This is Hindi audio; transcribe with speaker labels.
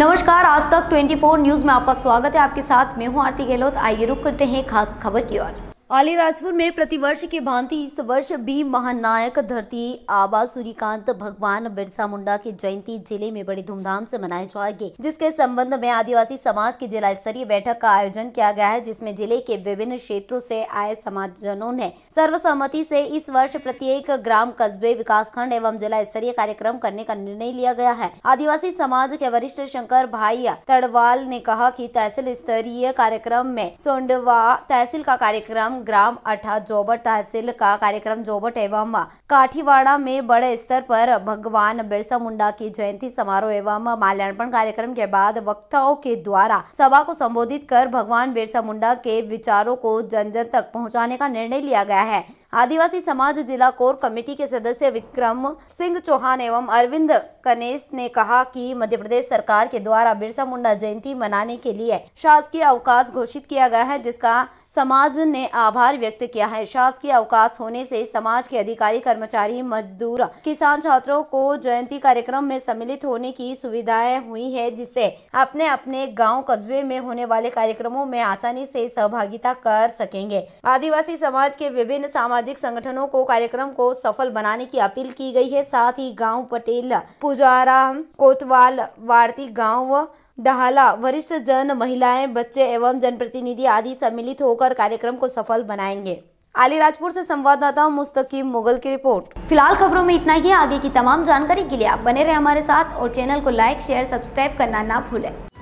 Speaker 1: नमस्कार आज तक 24 न्यूज में आपका स्वागत है आपके साथ मैं हूं आरती गहलोत आइए रुक करते हैं खास खबर की ओर अलीराजपुर में प्रतिवर्ष के भांति इस वर्ष भी महानायक धरती आबा सूर्यकांत भगवान बिरसा मुंडा की जयंती जिले में बड़ी धूमधाम से मनाई जाएगी जिसके संबंध में आदिवासी समाज की जिला स्तरीय बैठक का आयोजन किया गया है जिसमें जिले के विभिन्न क्षेत्रों से आए समाजजनों ने सर्वसम्मति से इस वर्ष प्रत्येक ग्राम कस्बे विकास खंड एवं जिला स्तरीय कार्यक्रम करने का निर्णय लिया गया है आदिवासी समाज के वरिष्ठ शंकर भाई तड़वाल ने कहा की तहसील स्तरीय कार्यक्रम में सोंडवा तहसील का कार्यक्रम ग्राम अर्थात जोबट तहसील का कार्यक्रम जोबट एवं काठीवाड़ा में बड़े स्तर पर भगवान बिरसा मुंडा की जयंती समारोह एवं माल्यार्पण कार्यक्रम के बाद वक्ताओं के द्वारा सभा को संबोधित कर भगवान बिरसा मुंडा के विचारों को जन जन तक पहुँचाने का निर्णय लिया गया है आदिवासी समाज जिला कोर कमेटी के सदस्य विक्रम सिंह चौहान एवं अरविंद कनेस ने कहा कि मध्य प्रदेश सरकार के द्वारा बिरसा मुंडा जयंती मनाने के लिए शासकीय अवकाश घोषित किया गया है जिसका समाज ने आभार व्यक्त किया है शासकीय अवकाश होने से समाज के अधिकारी कर्मचारी मजदूर किसान छात्रों को जयंती कार्यक्रम में सम्मिलित होने की सुविधाएं हुई है जिससे अपने अपने गांव कस्बे में होने वाले कार्यक्रमों में आसानी से सहभागिता कर सकेंगे आदिवासी समाज के विभिन्न सामाजिक सामाजिक संगठनों को कार्यक्रम को सफल बनाने की अपील की गई है साथ ही गांव पटेल पुजारा कोतवाल वारती गांव डहाला वरिष्ठ जन महिलाएं बच्चे एवं जनप्रतिनिधि आदि सम्मिलित होकर कार्यक्रम को सफल बनाएंगे अलीराजपुर से संवाददाता मुस्तकीम मुगल की रिपोर्ट फिलहाल खबरों में इतना ही आगे की तमाम जानकारी के लिए आप बने रहे हमारे साथ और चैनल को लाइक शेयर सब्सक्राइब करना ना भूलें